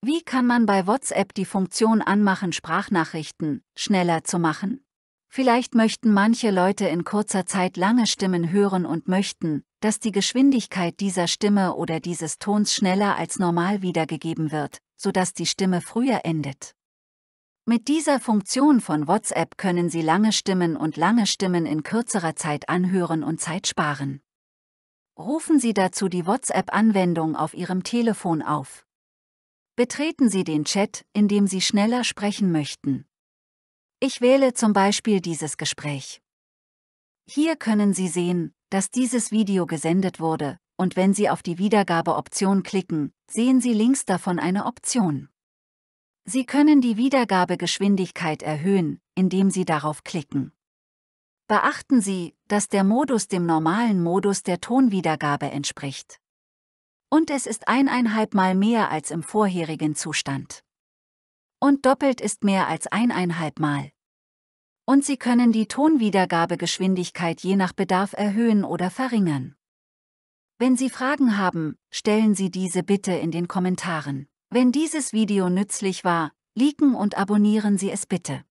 Wie kann man bei WhatsApp die Funktion anmachen, Sprachnachrichten schneller zu machen? Vielleicht möchten manche Leute in kurzer Zeit lange Stimmen hören und möchten, dass die Geschwindigkeit dieser Stimme oder dieses Tons schneller als normal wiedergegeben wird, sodass die Stimme früher endet. Mit dieser Funktion von WhatsApp können Sie lange Stimmen und lange Stimmen in kürzerer Zeit anhören und Zeit sparen. Rufen Sie dazu die WhatsApp-Anwendung auf Ihrem Telefon auf. Betreten Sie den Chat, indem Sie schneller sprechen möchten. Ich wähle zum Beispiel dieses Gespräch. Hier können Sie sehen, dass dieses Video gesendet wurde, und wenn Sie auf die Wiedergabeoption klicken, sehen Sie links davon eine Option. Sie können die Wiedergabegeschwindigkeit erhöhen, indem Sie darauf klicken. Beachten Sie, dass der Modus dem normalen Modus der Tonwiedergabe entspricht. Und es ist eineinhalb Mal mehr als im vorherigen Zustand. Und doppelt ist mehr als eineinhalb Mal. Und Sie können die Tonwiedergabegeschwindigkeit je nach Bedarf erhöhen oder verringern. Wenn Sie Fragen haben, stellen Sie diese bitte in den Kommentaren. Wenn dieses Video nützlich war, liken und abonnieren Sie es bitte.